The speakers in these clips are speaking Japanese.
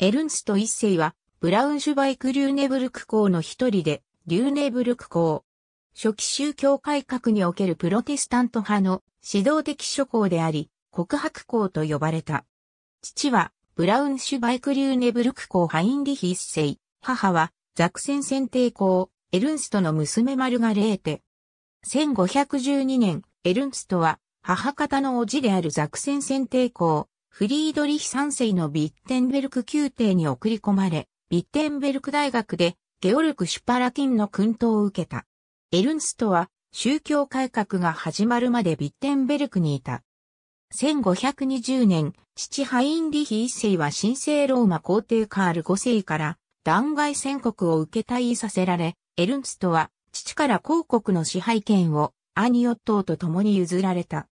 エルンスト一世は、ブラウンシュバイク・リューネブルク校の一人で、リューネブルク校。初期宗教改革におけるプロテスタント派の指導的諸校であり、告白校と呼ばれた。父は、ブラウンシュバイク・リューネブルク校ハインリヒ一世。母は、ザクセン選定校、エルンストの娘マルガレーテ。1512年、エルンストは、母方の叔父であるザクセン選定校、フリードリヒ三世のビッテンベルク宮廷に送り込まれ、ビッテンベルク大学でゲオルク・シュパラキンの訓導を受けた。エルンストは宗教改革が始まるまでビッテンベルクにいた。1520年、父ハインリヒ一世は神聖ローマ皇帝カール5世から弾劾宣告を受け退位させられ、エルンストは父から公国の支配権をアニオットーと共に譲られた。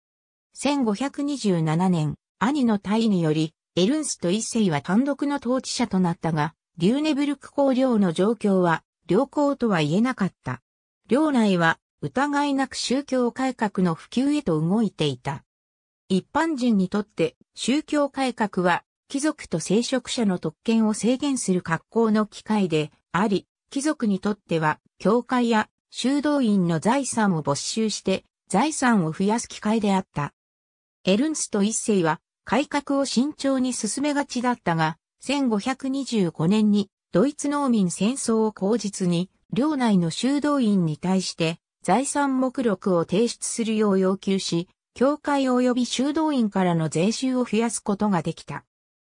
1527年、兄の退位により、エルンスト一世は単独の統治者となったが、リューネブルク公領の状況は良好とは言えなかった。領内は疑いなく宗教改革の普及へと動いていた。一般人にとって宗教改革は貴族と聖職者の特権を制限する格好の機会であり、貴族にとっては教会や修道院の財産を没収して財産を増やす機会であった。エルンスト一世は改革を慎重に進めがちだったが、1525年にドイツ農民戦争を口実に、領内の修道院に対して財産目録を提出するよう要求し、教会及び修道院からの税収を増やすことができた。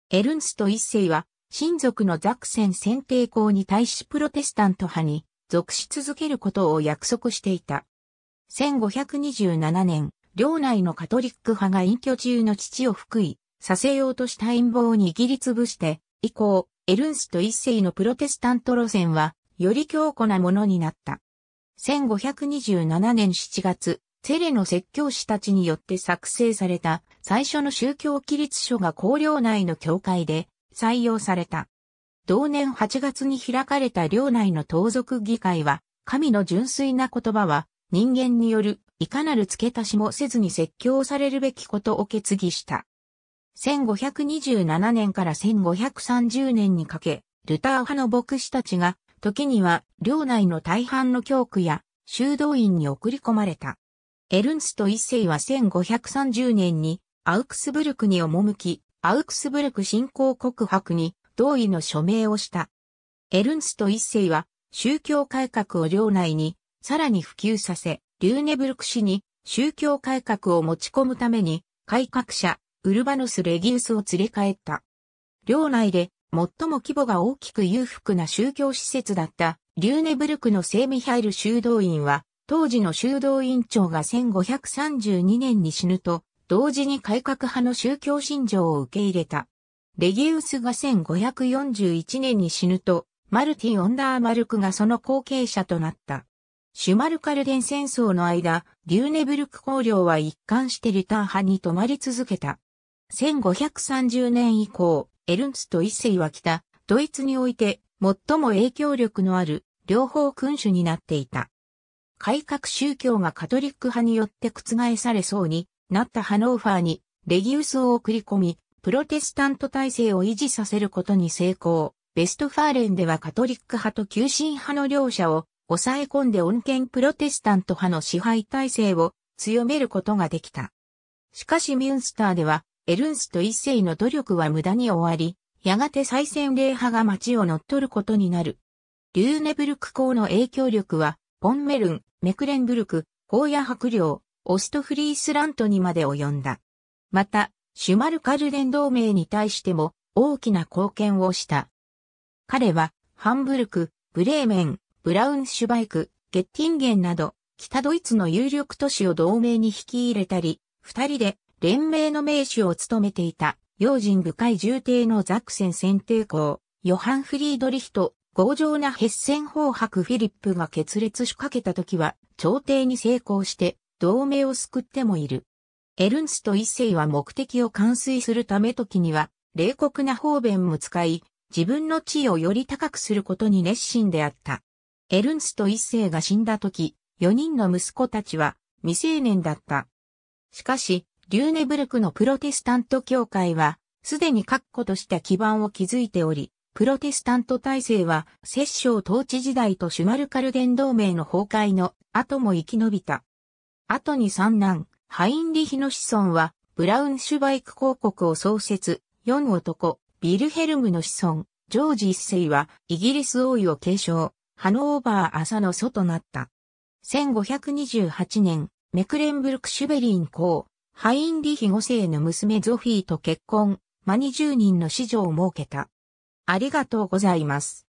エルンスト一世は、親族のザクセン選定校に対しプロテスタント派に属し続けることを約束していた。1527年、領内のカトリック派が隠居中の父を福井させようとした陰謀い握りつぶして、以降、エルンスト一世のプロテスタント路線は、より強固なものになった。1527年7月、セレの説教師たちによって作成された最初の宗教規律書が公領内の教会で採用された。同年8月に開かれた領内の盗賊議会は、神の純粋な言葉は人間によるいかなる付け足しもせずに説教されるべきことを決議した。1527年から1530年にかけ、ルター派の牧師たちが、時には領内の大半の教区や修道院に送り込まれた。エルンスト一世は1530年にアウクスブルクに赴き、アウクスブルク信仰告白に同意の署名をした。エルンスト一世は宗教改革を領内にさらに普及させ、リューネブルク市に宗教改革を持ち込むために改革者ウルバヌス・レギウスを連れ帰った。領内で最も規模が大きく裕福な宗教施設だったリューネブルクの聖ミハイル修道院は当時の修道院長が1532年に死ぬと同時に改革派の宗教信条を受け入れた。レギウスが1541年に死ぬとマルティ・オンダーマルクがその後継者となった。シュマルカルデン戦争の間、リューネブルク公領は一貫してリターン派に泊まり続けた。1530年以降、エルンツと一世は北、ドイツにおいて最も影響力のある両方君主になっていた。改革宗教がカトリック派によって覆されそうになったハノーファーにレギウスを送り込み、プロテスタント体制を維持させることに成功。ベストファーレンではカトリック派と急進派の両者を抑え込んで恩恵プロテスタント派の支配体制を強めることができた。しかしミュンスターでは、エルンスト一世の努力は無駄に終わり、やがて再戦霊派が町を乗っ取ることになる。リューネブルク公の影響力は、ポンメルン、メクレンブルク、荒野白領、オストフリースラントにまで及んだ。また、シュマルカルデン同盟に対しても大きな貢献をした。彼は、ハンブルク、ブレーメン、ブラウンシュバイク、ゲッティンゲンなど、北ドイツの有力都市を同盟に引き入れたり、二人で連盟の名手を務めていた、用心深い重帝のザクセン選定校、ヨハン・フリードリヒと、強情なヘッセン法白フィリップが決裂しかけた時は、朝廷に成功して、同盟を救ってもいる。エルンスト一世は目的を完遂するため時には、冷酷な方便も使い、自分の地位をより高くすることに熱心であった。エルンスト一世が死んだ時、4人の息子たちは未成年だった。しかし、リューネブルクのプロテスタント教会は、すでに確固とした基盤を築いており、プロテスタント体制は、摂政統治時代とシュマルカルデン同盟の崩壊の後も生き延びた。後に三男、ハインリヒの子孫は、ブラウンシュバイク公国を創設、四男、ビルヘルムの子孫、ジョージ一世は、イギリス王位を継承。ハノーバー朝の祖となった。1528年、メクレンブルク・シュベリン公、ハインリヒ5世の娘ゾフィーと結婚、マニ10人の子女を設けた。ありがとうございます。